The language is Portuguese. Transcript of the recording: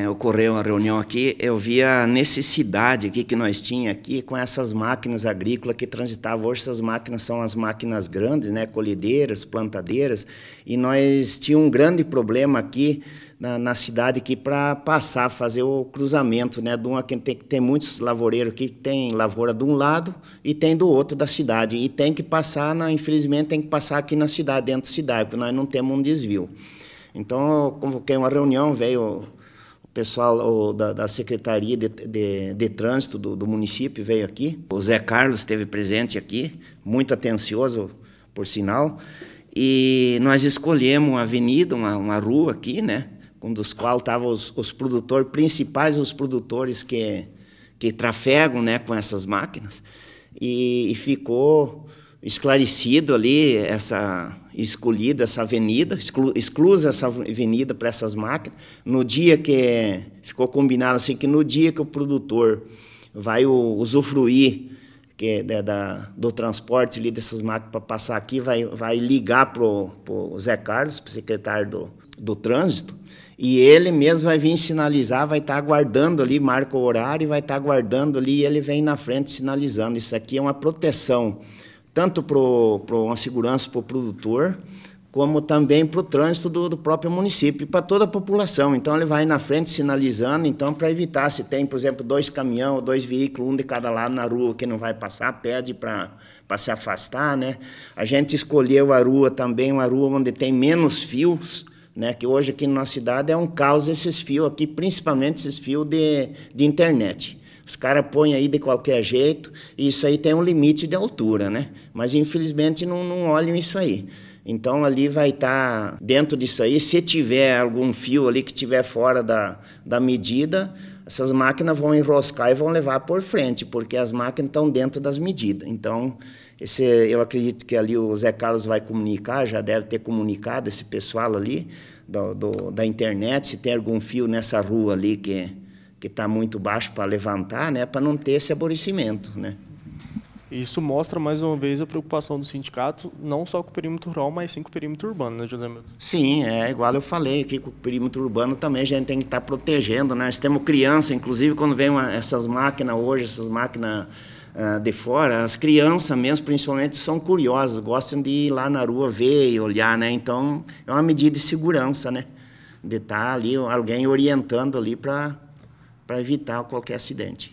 É, ocorreu uma reunião aqui, eu vi a necessidade que nós tinha aqui com essas máquinas agrícolas que transitavam. Hoje essas máquinas são as máquinas grandes, né, colhedeiras, plantadeiras, e nós tínhamos um grande problema aqui na, na cidade aqui para passar, fazer o cruzamento, né, de uma que tem, tem muitos lavoureiros aqui que tem lavoura de um lado e tem do outro da cidade, e tem que passar, na, infelizmente tem que passar aqui na cidade, dentro da cidade, porque nós não temos um desvio. Então, eu convoquei uma reunião, veio pessoal da, da Secretaria de, de, de Trânsito do, do, município veio aqui. O Zé Carlos esteve presente aqui, muito atencioso, por sinal. E nós escolhemos uma avenida, uma, uma rua aqui, né? Um dos quais estavam os, os produtores principais, os produtores que, que trafegam né, com essas máquinas. E, e ficou esclarecido ali essa, escolhida essa avenida, exclu, exclusa essa avenida para essas máquinas. No dia que ficou combinado assim que no dia que o produtor vai usufruir que, é da, do transporte ali dessas máquinas para passar aqui, vai, vai ligar para o Zé Carlos, para o secretário do, do trânsito, e ele mesmo vai vir sinalizar, vai estar tá aguardando ali, marca o horário, vai estar tá aguardando ali, e ele vem na frente sinalizando. Isso aqui é uma proteção tanto para uma segurança para o produtor, como também para o trânsito do, do, próprio município e para toda a população. Então, ele vai na frente sinalizando, então, para evitar se tem, por exemplo, dois caminhões dois veículos, um de cada lado na rua que não vai passar, pede para se afastar. Né? A gente escolheu a rua também, uma rua onde tem menos fios, né, que hoje aqui na nossa cidade é um caos esses fios aqui, principalmente esses fios de, de internet. Os caras põem aí de qualquer jeito, e isso aí tem um limite de altura, né? Mas infelizmente não, não olham isso aí. Então ali vai estar tá dentro disso aí. Se tiver algum fio ali que tiver fora da, da medida, essas máquinas vão enroscar e vão levar por frente, porque as máquinas estão dentro das medidas. Então, esse, eu acredito que ali o Zé Carlos vai comunicar, já deve ter comunicado esse pessoal ali do, do, da internet, se tem algum fio nessa rua ali que que está muito baixo para levantar, né, para não ter esse aborrecimento. Né? Isso mostra, mais uma vez, a preocupação do sindicato, não só com o perímetro rural, mas sim com o perímetro urbano, né, José Milton? Sim, é igual eu falei aqui, com o perímetro urbano também a gente tem que estar tá protegendo. Né? Nós temos criança, inclusive, quando vem uma, essas máquinas hoje, essas máquinas uh, ah, de fora, as crianças mesmo, principalmente, são curiosas, gostam de ir lá na rua ver e olhar, né? Então, é uma medida de segurança, né? De estar tá ali, alguém orientando ali para para evitar qualquer acidente.